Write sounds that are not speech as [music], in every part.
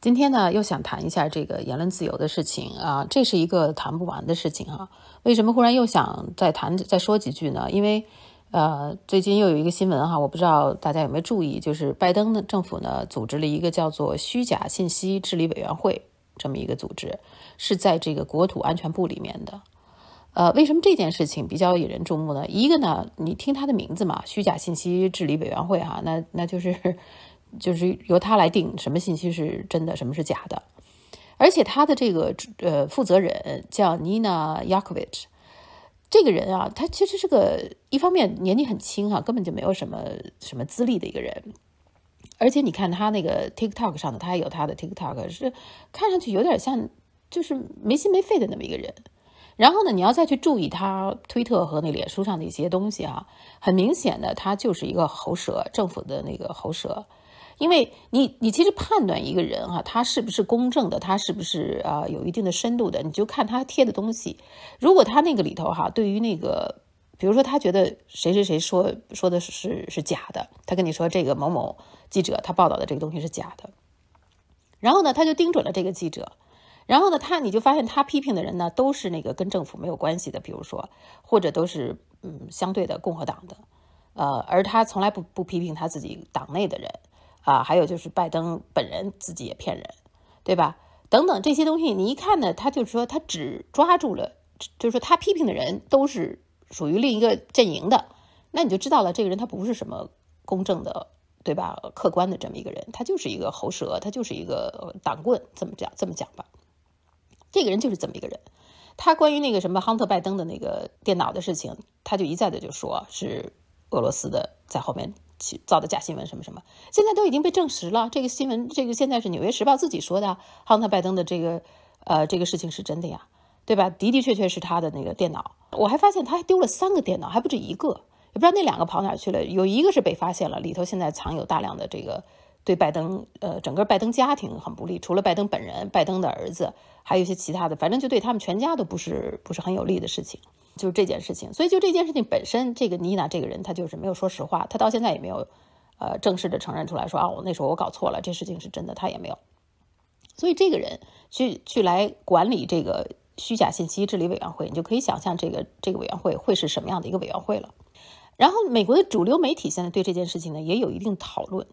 今天呢，又想谈一下这个言论自由的事情啊，这是一个谈不完的事情哈。为什么忽然又想再谈、再说几句呢？因为，呃，最近又有一个新闻哈，我不知道大家有没有注意，就是拜登的政府呢，组织了一个叫做“虚假信息治理委员会”这么一个组织，是在这个国土安全部里面的。呃，为什么这件事情比较引人注目呢？一个呢，你听它的名字嘛，“虚假信息治理委员会”哈，那那就是。就是由他来定什么信息是真的，什么是假的。而且他的这个呃负责人叫 Nina y a k o v i c h 这个人啊，他其实是个一方面年纪很轻啊，根本就没有什么什么资历的一个人。而且你看他那个 TikTok 上的，他还有他的 TikTok，是看上去有点像就是没心没肺的那么一个人。然后呢，你要再去注意他推特和那脸书上的一些东西啊，很明显的他就是一个喉舌，政府的那个喉舌。因为你，你其实判断一个人哈，他是不是公正的，他是不是啊有一定的深度的，你就看他贴的东西。如果他那个里头哈，对于那个，比如说他觉得谁谁谁说说的是是假的，他跟你说这个某某记者他报道的这个东西是假的，然后呢，他就盯准了这个记者，然后呢，他你就发现他批评的人呢都是那个跟政府没有关系的，比如说或者都是嗯相对的共和党的，呃，而他从来不不批评他自己党内的人。啊，还有就是拜登本人自己也骗人，对吧？等等这些东西，你一看呢，他就是说他只抓住了，就是说他批评的人都是属于另一个阵营的，那你就知道了，这个人他不是什么公正的，对吧？客观的这么一个人，他就是一个喉舌，他就是一个挡棍，这么讲，这么讲吧。这个人就是这么一个人。他关于那个什么亨特·拜登的那个电脑的事情，他就一再的就说，是俄罗斯的在后面。造的假新闻什么什么，现在都已经被证实了。这个新闻，这个现在是《纽约时报》自己说的，亨特·拜登的这个，呃，这个事情是真的呀，对吧？的的确确是他的那个电脑。我还发现他还丢了三个电脑，还不止一个，也不知道那两个跑哪去了。有一个是被发现了，里头现在藏有大量的这个对拜登，呃，整个拜登家庭很不利，除了拜登本人，拜登的儿子还有一些其他的，反正就对他们全家都不是不是很有利的事情。就是这件事情，所以就这件事情本身，这个妮娜这个人，她就是没有说实话，她到现在也没有，呃，正式的承认出来，说啊，我那时候我搞错了，这事情是真的，她也没有。所以这个人去去来管理这个虚假信息治理委员会，你就可以想象这个这个委员会会是什么样的一个委员会了。然后美国的主流媒体现在对这件事情呢也有一定讨论。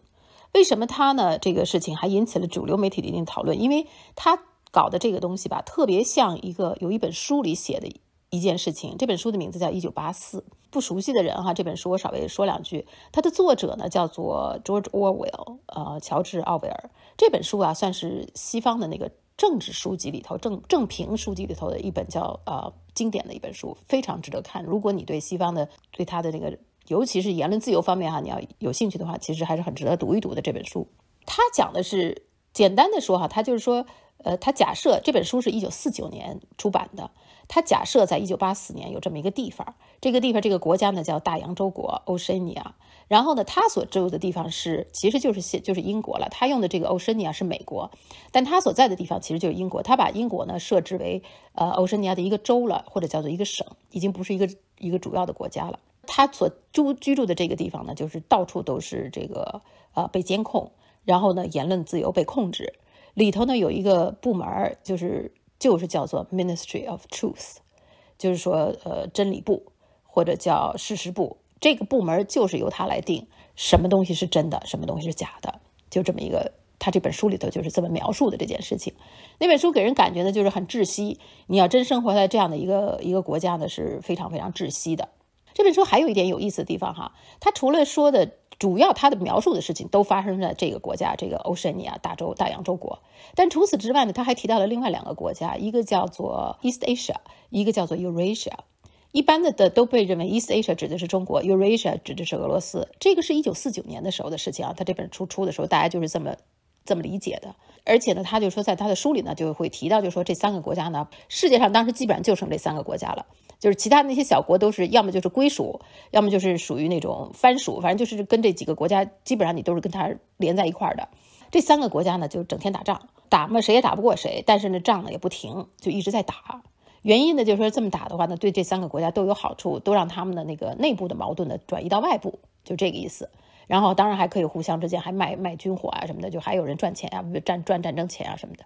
为什么他呢这个事情还引起了主流媒体的一定讨论？因为他搞的这个东西吧，特别像一个有一本书里写的。一件事情，这本书的名字叫《一九八四》。不熟悉的人哈，这本书我稍微说两句。它的作者呢叫做 George Orwell，呃，乔治·奥威尔。这本书啊，算是西方的那个政治书籍里头，正正评书籍里头的一本叫呃经典的一本书，非常值得看。如果你对西方的对他的那个，尤其是言论自由方面哈，你要有兴趣的话，其实还是很值得读一读的。这本书，他讲的是简单的说哈，他就是说，呃，他假设这本书是一九四九年出版的。他假设在一九八四年有这么一个地方，这个地方这个国家呢叫大洋洲国 Oceania，然后呢，他所住的地方是其实就是就是英国了。他用的这个 Oceania 是美国，但他所在的地方其实就是英国。他把英国呢设置为呃 Oceania 的一个州了，或者叫做一个省，已经不是一个一个主要的国家了。他所住居住的这个地方呢，就是到处都是这个呃被监控，然后呢言论自由被控制，里头呢有一个部门就是。就是叫做 Ministry of Truth，就是说，呃，真理部或者叫事实部，这个部门就是由他来定什么东西是真的，什么东西是假的，就这么一个。他这本书里头就是这么描述的这件事情。那本书给人感觉呢，就是很窒息。你要真生活在这样的一个一个国家呢，是非常非常窒息的。这本书还有一点有意思的地方哈，他除了说的。主要他的描述的事情都发生在这个国家，这个欧申尼亚大洲大洋洲国。但除此之外呢，他还提到了另外两个国家，一个叫做 East Asia，一个叫做 Eurasia。一般的的都被认为 East Asia 指的是中国，Eurasia 指的是俄罗斯。这个是一九四九年的时候的事情啊，他这本书出的时候，大家就是这么。这么理解的？而且呢，他就说，在他的书里呢，就会提到，就说这三个国家呢，世界上当时基本上就剩这三个国家了，就是其他那些小国都是要么就是归属，要么就是属于那种藩属，反正就是跟这几个国家基本上你都是跟它连在一块儿的。这三个国家呢，就整天打仗，打嘛谁也打不过谁，但是呢，仗呢也不停，就一直在打。原因呢，就说这么打的话呢，对这三个国家都有好处，都让他们的那个内部的矛盾呢转移到外部，就这个意思。然后当然还可以互相之间还卖卖军火啊什么的，就还有人赚钱啊，赚赚战争钱啊什么的。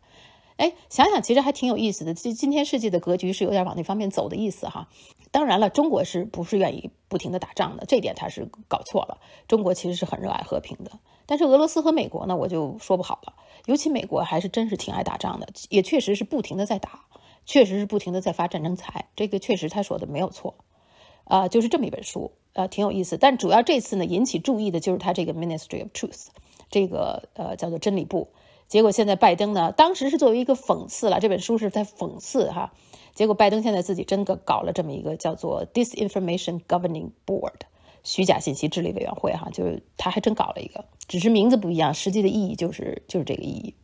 哎，想想其实还挺有意思的。今今天世界的格局是有点往那方面走的意思哈。当然了，中国是不是愿意不停的打仗的？这点他是搞错了。中国其实是很热爱和平的。但是俄罗斯和美国呢，我就说不好了。尤其美国还是真是挺爱打仗的，也确实是不停的在打，确实是不停的在发战争财。这个确实他说的没有错。啊，就是这么一本书，呃，挺有意思。但主要这次呢，引起注意的就是他这个 Ministry of Truth，这个呃叫做真理部。结果现在拜登呢，当时是作为一个讽刺了，这本书是在讽刺哈。结果拜登现在自己真的搞了这么一个叫做 Disinformation Governing Board，虚假信息治理委员会哈，就是他还真搞了一个，只是名字不一样，实际的意义就是就是这个意义。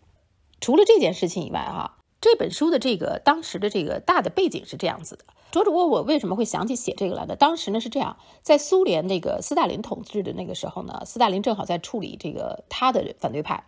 除了这件事情以外哈。这本书的这个当时的这个大的背景是这样子的。卓志沃，我为什么会想起写这个来呢？当时呢是这样，在苏联那个斯大林统治的那个时候呢，斯大林正好在处理这个他的反对派，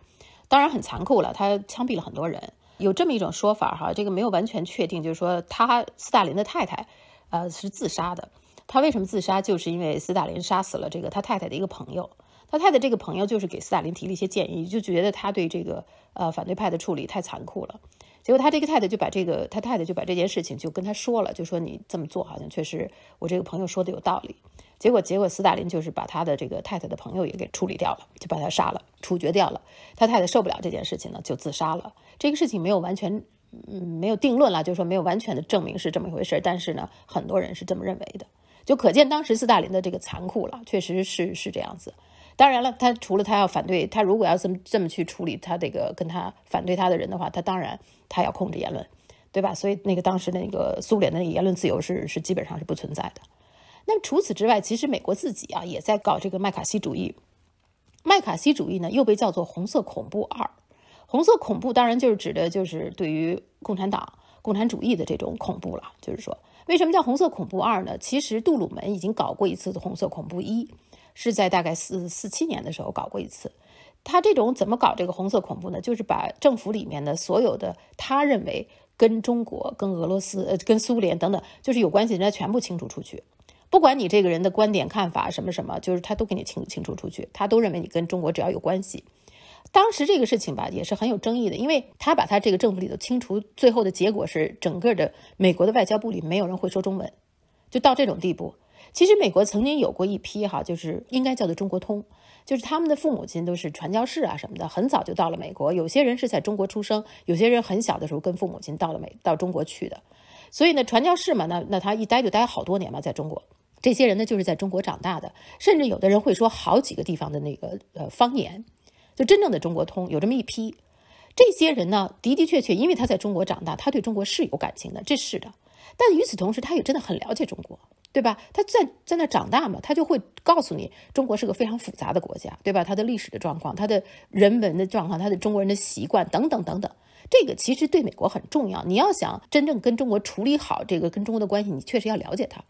当然很残酷了，他枪毙了很多人。有这么一种说法哈，这个没有完全确定，就是说他斯大林的太太，呃，是自杀的。他为什么自杀？就是因为斯大林杀死了这个他太太的一个朋友。他太太这个朋友就是给斯大林提了一些建议，就觉得他对这个呃反对派的处理太残酷了。结果他这个太太就把这个他太太就把这件事情就跟他说了，就说你这么做好像确实我这个朋友说的有道理。结果结果斯大林就是把他的这个太太的朋友也给处理掉了，就把他杀了，处决掉了。他太太受不了这件事情呢，就自杀了。这个事情没有完全嗯没有定论了，就是说没有完全的证明是这么一回事。但是呢，很多人是这么认为的，就可见当时斯大林的这个残酷了，确实是是这样子。当然了，他除了他要反对他，如果要这么这么去处理他这个跟他反对他的人的话，他当然他要控制言论，对吧？所以那个当时那个苏联的言论自由是是基本上是不存在的。那么除此之外，其实美国自己啊也在搞这个麦卡锡主义。麦卡锡主义呢又被叫做红色恐怖二。红色恐怖当然就是指的就是对于共产党、共产主义的这种恐怖了。就是说，为什么叫红色恐怖二呢？其实杜鲁门已经搞过一次红色恐怖一。是在大概四四七年的时候搞过一次，他这种怎么搞这个红色恐怖呢？就是把政府里面的所有的他认为跟中国、跟俄罗斯、呃、跟苏联等等就是有关系，人家全部清除出去，不管你这个人的观点看法什么什么，就是他都给你清清除出去，他都认为你跟中国只要有关系。当时这个事情吧也是很有争议的，因为他把他这个政府里头清除，最后的结果是整个的美国的外交部里没有人会说中文，就到这种地步。其实美国曾经有过一批哈，就是应该叫做中国通，就是他们的父母亲都是传教士啊什么的，很早就到了美国。有些人是在中国出生，有些人很小的时候跟父母亲到了美到中国去的。所以呢，传教士嘛，那那他一待就待好多年嘛，在中国。这些人呢，就是在中国长大的，甚至有的人会说好几个地方的那个呃方言，就真正的中国通有这么一批。这些人呢，的的确确，因为他在中国长大，他对中国是有感情的，这是的。但与此同时，他也真的很了解中国，对吧？他在在那长大嘛，他就会告诉你，中国是个非常复杂的国家，对吧？它的历史的状况，它的人文的状况，它的中国人的习惯等等等等。这个其实对美国很重要。你要想真正跟中国处理好这个跟中国的关系，你确实要了解它。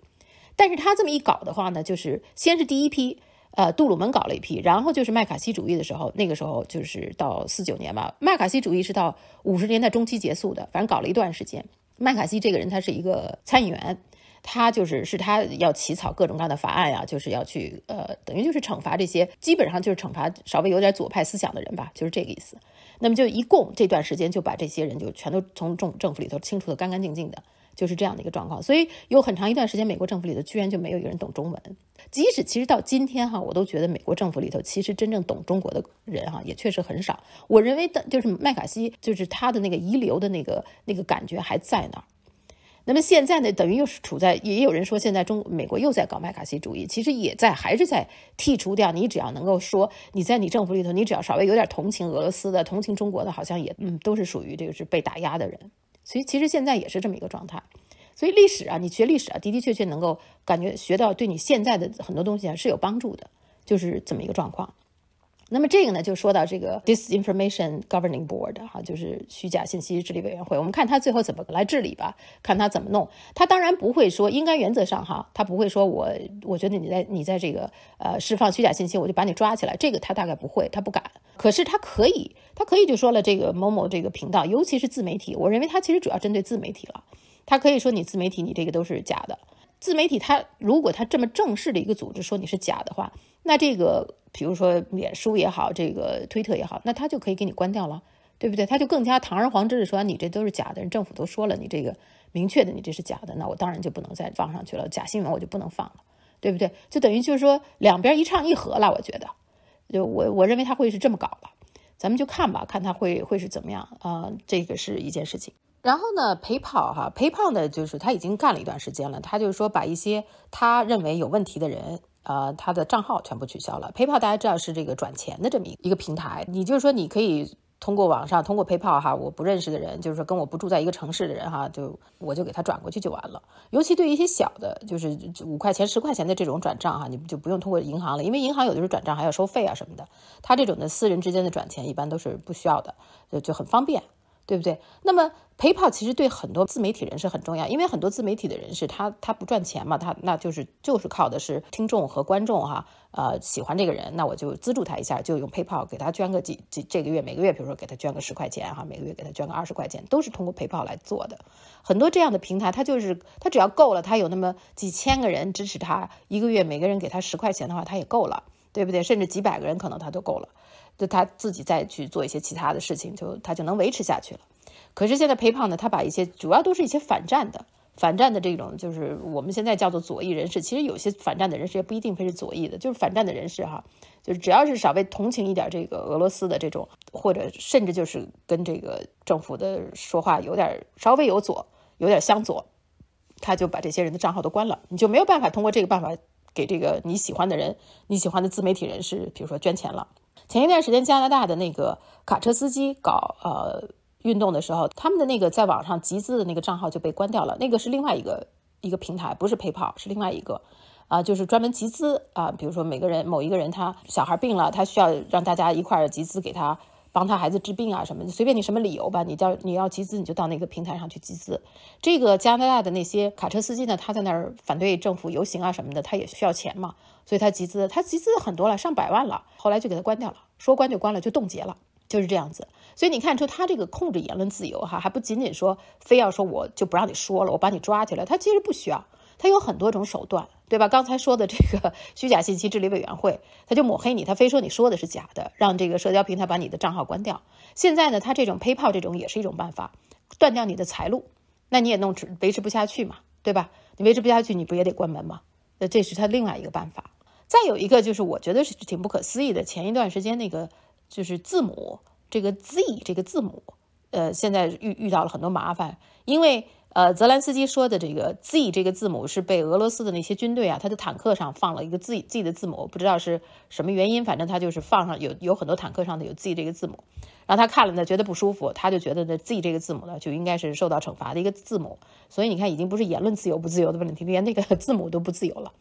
但是他这么一搞的话呢，就是先是第一批，呃，杜鲁门搞了一批，然后就是麦卡锡主义的时候，那个时候就是到四九年吧。麦卡锡主义是到五十年代中期结束的，反正搞了一段时间。麦卡锡这个人，他是一个参议员，他就是是他要起草各种各样的法案啊，就是要去呃，等于就是惩罚这些，基本上就是惩罚稍微有点左派思想的人吧，就是这个意思。那么就一共这段时间，就把这些人就全都从政政府里头清除的干干净净的。就是这样的一个状况，所以有很长一段时间，美国政府里头居然就没有一个人懂中文。即使其实到今天哈，我都觉得美国政府里头其实真正懂中国的人哈，也确实很少。我认为的就是麦卡锡，就是他的那个遗留的那个那个感觉还在那儿。那么现在呢，等于又是处在，也有人说现在中美国又在搞麦卡锡主义，其实也在，还是在剔除掉你，只要能够说你在你政府里头，你只要稍微有点同情俄罗斯的、同情中国的，好像也嗯，都是属于这个是被打压的人。所以其实现在也是这么一个状态，所以历史啊，你学历史啊，的的确确能够感觉学到，对你现在的很多东西啊是有帮助的，就是这么一个状况。那么这个呢，就说到这个 disinformation governing board 哈，就是虚假信息治理委员会。我们看他最后怎么来治理吧，看他怎么弄。他当然不会说，应该原则上哈，他不会说，我我觉得你在你在这个呃释放虚假信息，我就把你抓起来。这个他大概不会，他不敢。可是他可以，他可以就说了这个某某这个频道，尤其是自媒体。我认为他其实主要针对自媒体了，他可以说你自媒体，你这个都是假的。自媒体，它如果它这么正式的一个组织说你是假的话，那这个比如说脸书也好，这个推特也好，那它就可以给你关掉了，对不对？它就更加堂而皇之的说你这都是假的，人政府都说了，你这个明确的，你这是假的，那我当然就不能再放上去了，假新闻我就不能放了，对不对？就等于就是说两边一唱一和了，我觉得，就我我认为他会是这么搞吧，咱们就看吧，看他会会是怎么样啊，这个是一件事情。然后呢，陪跑哈，陪跑呢，就是他已经干了一段时间了，他就是说把一些他认为有问题的人，呃，他的账号全部取消了。陪跑大家知道是这个转钱的这么一个平台，你就是说你可以通过网上通过陪跑哈，我不认识的人，就是说跟我不住在一个城市的人哈，就我就给他转过去就完了。尤其对于一些小的，就是五块钱、十块钱的这种转账哈，你就不用通过银行了，因为银行有的时候转账还要收费啊什么的。他这种的私人之间的转钱一般都是不需要的，就就很方便。对不对？那么陪跑其实对很多自媒体人是很重要，因为很多自媒体的人士他他不赚钱嘛，他那就是就是靠的是听众和观众哈，呃，喜欢这个人，那我就资助他一下，就用陪跑给他捐个几几这个月每个月，比如说给他捐个十块钱哈，每个月给他捐个二十块钱，都是通过陪跑来做的。很多这样的平台，他就是他只要够了，他有那么几千个人支持他，一个月每个人给他十块钱的话，他也够了，对不对？甚至几百个人可能他都够了。就他自己再去做一些其他的事情，就他就能维持下去了。可是现在 PayPal 呢，他把一些主要都是一些反战的、反战的这种，就是我们现在叫做左翼人士。其实有些反战的人士也不一定非是左翼的，就是反战的人士哈，就是只要是稍微同情一点这个俄罗斯的这种，或者甚至就是跟这个政府的说话有点稍微有左，有点向左，他就把这些人的账号都关了，你就没有办法通过这个办法。给这个你喜欢的人，你喜欢的自媒体人士，比如说捐钱了。前一段时间加拿大的那个卡车司机搞呃运动的时候，他们的那个在网上集资的那个账号就被关掉了。那个是另外一个一个平台，不是陪跑，是另外一个，啊，就是专门集资啊。比如说每个人某一个人他小孩病了，他需要让大家一块儿集资给他。帮他孩子治病啊什么，随便你什么理由吧，你叫你要集资，你就到那个平台上去集资。这个加拿大的那些卡车司机呢，他在那儿反对政府游行啊什么的，他也需要钱嘛，所以他集资，他集资很多了，上百万了。后来就给他关掉了，说关就关了，就冻结了，就是这样子。所以你看出他这个控制言论自由哈，还不仅仅说非要说我就不让你说了，我把你抓起来，他其实不需要。他有很多种手段，对吧？刚才说的这个 [laughs] 虚假信息治理委员会，他就抹黑你，他非说你说的是假的，让这个社交平台把你的账号关掉。现在呢，他这种 a 炮这种也是一种办法，断掉你的财路，那你也弄持维持不下去嘛，对吧？你维持不下去，你不也得关门嘛？那这是他另外一个办法。再有一个就是，我觉得是挺不可思议的，前一段时间那个就是字母这个 Z 这个字母，呃，现在遇遇到了很多麻烦，因为。呃，泽兰斯基说的这个 Z 这个字母是被俄罗斯的那些军队啊，他的坦克上放了一个 Z Z 的字母，不知道是什么原因，反正他就是放上有有很多坦克上的有 Z 这个字母，然后他看了呢，觉得不舒服，他就觉得呢 Z 这个字母呢就应该是受到惩罚的一个字母，所以你看已经不是言论自由不自由的问题连那个 [laughs] 字母都不自由了。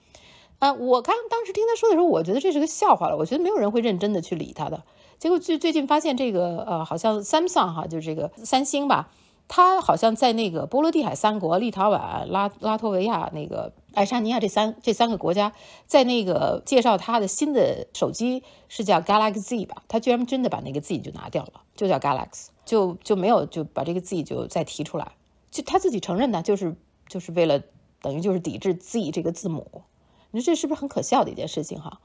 呃，我刚当时听他说的时候，我觉得这是个笑话了，我觉得没有人会认真的去理他的。结果最最近发现这个，呃，好像 Samsung 哈，就是这个三星吧。他好像在那个波罗的海三国，立陶宛、拉拉脱维亚、那个爱沙尼亚这三这三个国家，在那个介绍他的新的手机是叫 Galaxy 吧？他居然真的把那个 Z 就拿掉了，就叫 Galaxy，就就没有就把这个 Z 就再提出来，就他自己承认呢，就是就是为了等于就是抵制 Z 这个字母，你说这是不是很可笑的一件事情哈？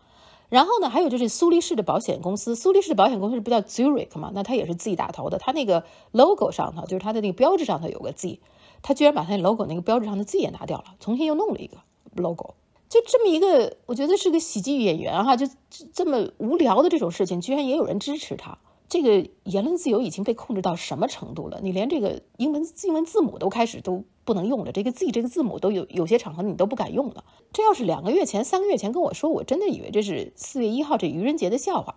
然后呢，还有就是苏黎世的保险公司，苏黎世的保险公司是不叫 Zurich 嘛，那它也是 Z 打头的，它那个 logo 上头，就是它的那个标志上头有个 Z，它居然把它 logo 那个标志上的 Z 也拿掉了，重新又弄了一个 logo，就这么一个，我觉得是个喜剧演员哈，就这么无聊的这种事情，居然也有人支持他，这个言论自由已经被控制到什么程度了？你连这个英文字英文字母都开始都。不能用了，这个 Z 这个字母都有有些场合你都不敢用了。这要是两个月前、三个月前跟我说，我真的以为这是四月一号这愚人节的笑话。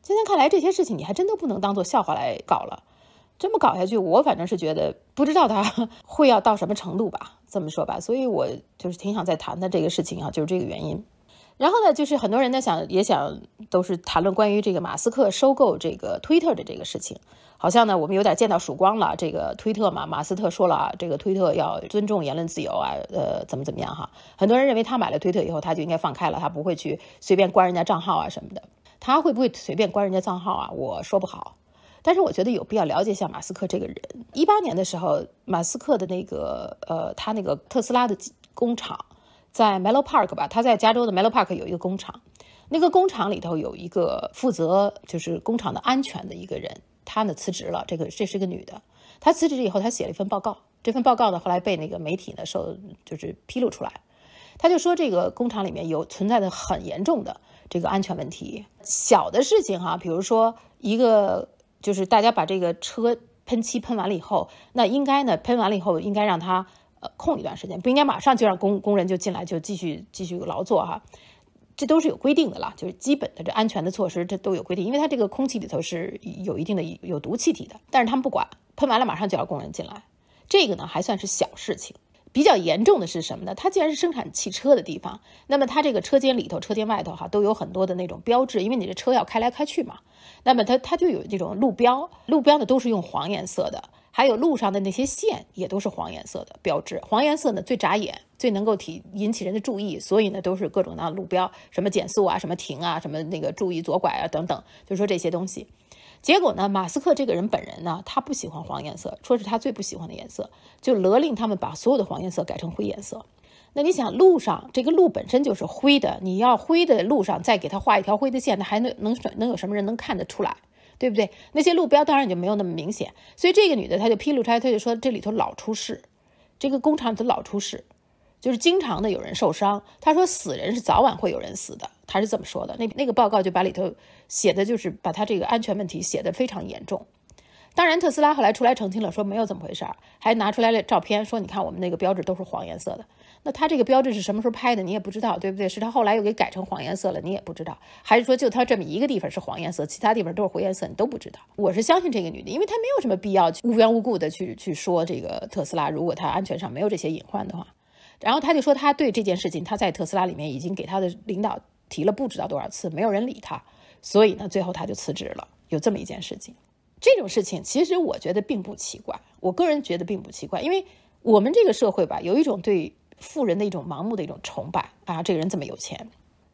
今天看来，这些事情你还真的不能当做笑话来搞了。这么搞下去，我反正是觉得不知道他 [laughs] 会要到什么程度吧。这么说吧，所以我就是挺想再谈谈这个事情啊，就是这个原因。然后呢，就是很多人呢想也想都是谈论关于这个马斯克收购这个推特的这个事情，好像呢我们有点见到曙光了。这个推特嘛，马斯特说了啊，这个推特要尊重言论自由啊，呃，怎么怎么样哈？很多人认为他买了推特以后，他就应该放开了，他不会去随便关人家账号啊什么的。他会不会随便关人家账号啊？我说不好。但是我觉得有必要了解一下马斯克这个人。一八年的时候，马斯克的那个呃，他那个特斯拉的工厂。在 Melo Park 吧，他在加州的 Melo Park 有一个工厂，那个工厂里头有一个负责就是工厂的安全的一个人，他呢辞职了。这个这是个女的，她辞职以后，她写了一份报告。这份报告呢，后来被那个媒体呢受就是披露出来，他就说这个工厂里面有存在的很严重的这个安全问题。小的事情哈，比如说一个就是大家把这个车喷漆喷完了以后，那应该呢喷完了以后应该让它。空一段时间，不应该马上就让工工人就进来就继续继续劳作哈，这都是有规定的啦，就是基本的这安全的措施，这都有规定。因为它这个空气里头是有一定的有毒气体的，但是他们不管，喷完了马上就要工人进来。这个呢还算是小事情，比较严重的是什么呢？它既然是生产汽车的地方，那么它这个车间里头、车间外头哈都有很多的那种标志，因为你这车要开来开去嘛，那么它它就有这种路标，路标的都是用黄颜色的。还有路上的那些线也都是黄颜色的标志，黄颜色呢最扎眼，最能够提引起人的注意，所以呢都是各种的路标，什么减速啊，什么停啊，什么那个注意左拐啊等等，就是说这些东西。结果呢，马斯克这个人本人呢，他不喜欢黄颜色，说是他最不喜欢的颜色，就勒令他们把所有的黄颜色改成灰颜色。那你想，路上这个路本身就是灰的，你要灰的路上再给他画一条灰的线，那还能能能有什么人能看得出来？对不对？那些路标当然也就没有那么明显，所以这个女的她就披露出来，她就说这里头老出事，这个工厂里头老出事，就是经常的有人受伤。她说死人是早晚会有人死的，她是这么说的。那那个报告就把里头写的就是把他这个安全问题写的非常严重。当然特斯拉后来出来澄清了，说没有这么回事儿，还拿出来了照片说你看我们那个标志都是黄颜色的。那他这个标志是什么时候拍的？你也不知道，对不对？是他后来又给改成黄颜色了，你也不知道，还是说就他这么一个地方是黄颜色，其他地方都是灰颜色，你都不知道？我是相信这个女的，因为她没有什么必要无缘无故的去去说这个特斯拉。如果它安全上没有这些隐患的话，然后他就说他对这件事情，他在特斯拉里面已经给他的领导提了不知道多少次，没有人理他，所以呢，最后他就辞职了。有这么一件事情，这种事情其实我觉得并不奇怪，我个人觉得并不奇怪，因为我们这个社会吧，有一种对。富人的一种盲目的一种崇拜啊，这个人这么有钱。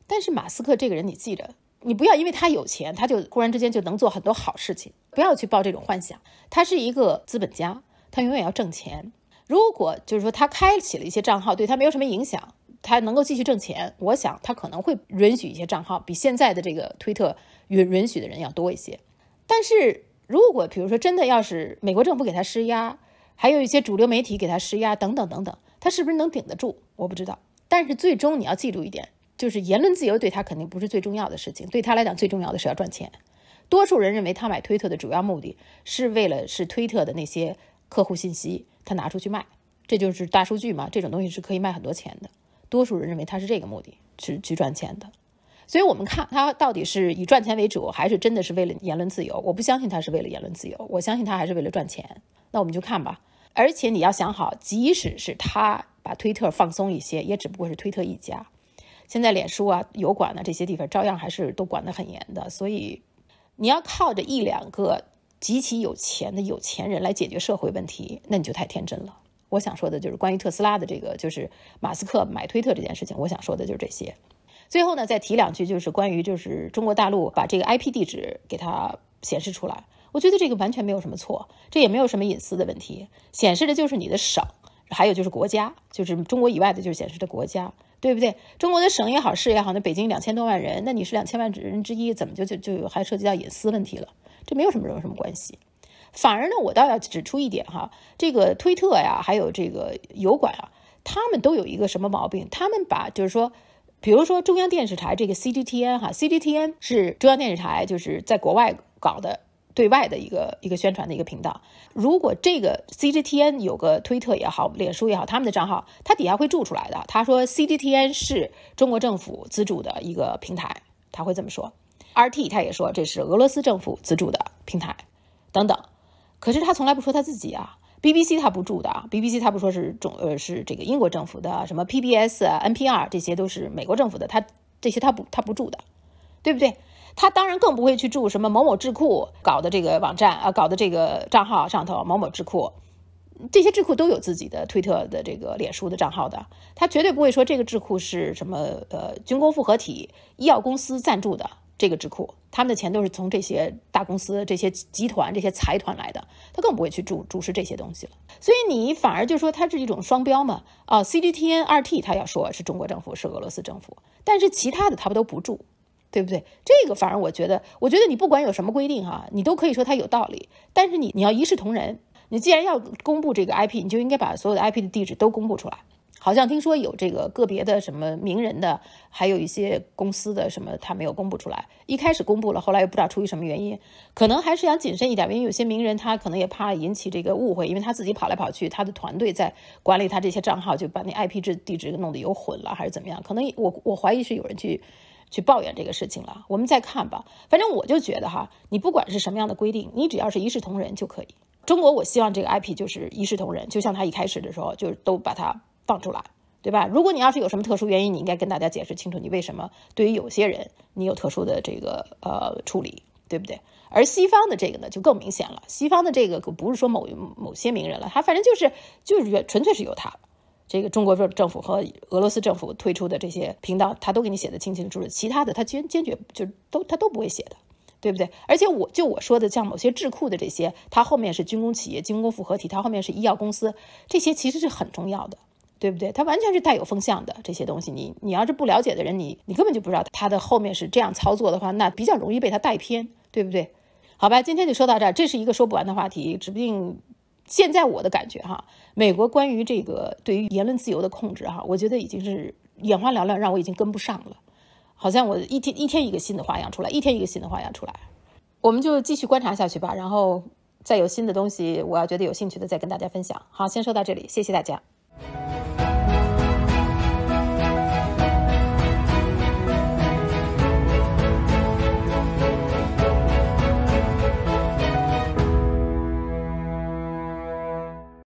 但是马斯克这个人，你记着，你不要因为他有钱，他就忽然之间就能做很多好事情，不要去抱这种幻想。他是一个资本家，他永远要挣钱。如果就是说他开启了一些账号，对他没有什么影响，他能够继续挣钱，我想他可能会允许一些账号比现在的这个推特允允许的人要多一些。但是如果比如说真的要是美国政府给他施压，还有一些主流媒体给他施压，等等等等。他是不是能顶得住？我不知道。但是最终你要记住一点，就是言论自由对他肯定不是最重要的事情。对他来讲，最重要的是要赚钱。多数人认为他买推特的主要目的是为了是推特的那些客户信息，他拿出去卖，这就是大数据嘛？这种东西是可以卖很多钱的。多数人认为他是这个目的，是去赚钱的。所以，我们看他到底是以赚钱为主，还是真的是为了言论自由？我不相信他是为了言论自由，我相信他还是为了赚钱。那我们就看吧。而且你要想好，即使是他把推特放松一些，也只不过是推特一家。现在脸书啊、油管呢这些地方照样还是都管得很严的。所以，你要靠着一两个极其有钱的有钱人来解决社会问题，那你就太天真了。我想说的就是关于特斯拉的这个，就是马斯克买推特这件事情。我想说的就是这些。最后呢，再提两句，就是关于就是中国大陆把这个 IP 地址给它显示出来。我觉得这个完全没有什么错，这也没有什么隐私的问题，显示的就是你的省，还有就是国家，就是中国以外的，就是显示的国家，对不对？中国的省也好，市也好，那北京两千多万人，那你是两千万人之一，怎么就就就还涉及到隐私问题了？这没有什么任什么关系。反而呢，我倒要指出一点哈，这个推特呀，还有这个油管啊，他们都有一个什么毛病？他们把就是说，比如说中央电视台这个 CGTN 哈，CGTN 是中央电视台就是在国外搞的。对外的一个一个宣传的一个频道，如果这个 CGTN 有个推特也好，脸书也好，他们的账号，他底下会注出来的。他说 CGTN 是中国政府资助的一个平台，他会这么说。RT 他也说这是俄罗斯政府资助的平台，等等。可是他从来不说他自己啊。BBC 他不住的，BBC 他不说是中呃是这个英国政府的，什么 PBS、NPR 这些都是美国政府的，他这些他不他不住的，对不对？他当然更不会去注什么某某智库搞的这个网站啊，搞的这个账号上头某某智库，这些智库都有自己的推特的这个脸书的账号的，他绝对不会说这个智库是什么呃军工复合体、医药公司赞助的这个智库，他们的钱都是从这些大公司、这些集团、这些财团来的，他更不会去注注释这些东西了。所以你反而就说它是一种双标嘛啊，C D T N 二 T 他要说是中国政府是俄罗斯政府，但是其他的他不都不注。对不对？这个反而我觉得，我觉得你不管有什么规定哈，你都可以说它有道理。但是你你要一视同仁，你既然要公布这个 IP，你就应该把所有的 IP 的地址都公布出来。好像听说有这个个别的什么名人的，还有一些公司的什么，他没有公布出来。一开始公布了，后来又不知道出于什么原因，可能还是想谨慎一点，因为有些名人他可能也怕引起这个误会，因为他自己跑来跑去，他的团队在管理他这些账号，就把那 IP 这地址弄得有混了，还是怎么样？可能我我怀疑是有人去。去抱怨这个事情了，我们再看吧。反正我就觉得哈，你不管是什么样的规定，你只要是一视同仁就可以。中国，我希望这个 IP 就是一视同仁，就像他一开始的时候就是都把它放出来，对吧？如果你要是有什么特殊原因，你应该跟大家解释清楚你为什么对于有些人你有特殊的这个呃处理，对不对？而西方的这个呢，就更明显了。西方的这个可不是说某某些名人了，他反正就是就是纯粹是有他。这个中国政政府和俄罗斯政府推出的这些频道，他都给你写的清清楚楚，其他的他坚坚决就都他都不会写的，对不对？而且我就我说的，像某些智库的这些，他后面是军工企业、军工复合体，他后面是医药公司，这些其实是很重要的，对不对？它完全是带有风向的这些东西，你你要是不了解的人，你你根本就不知道它的后面是这样操作的话，那比较容易被他带偏，对不对？好吧，今天就说到这儿，这是一个说不完的话题，指不定。现在我的感觉哈，美国关于这个对于言论自由的控制哈，我觉得已经是眼花缭乱，让我已经跟不上了。好像我一天一天一个新的花样出来，一天一个新的花样出来，我们就继续观察下去吧。然后，再有新的东西，我要觉得有兴趣的再跟大家分享。好，先说到这里，谢谢大家。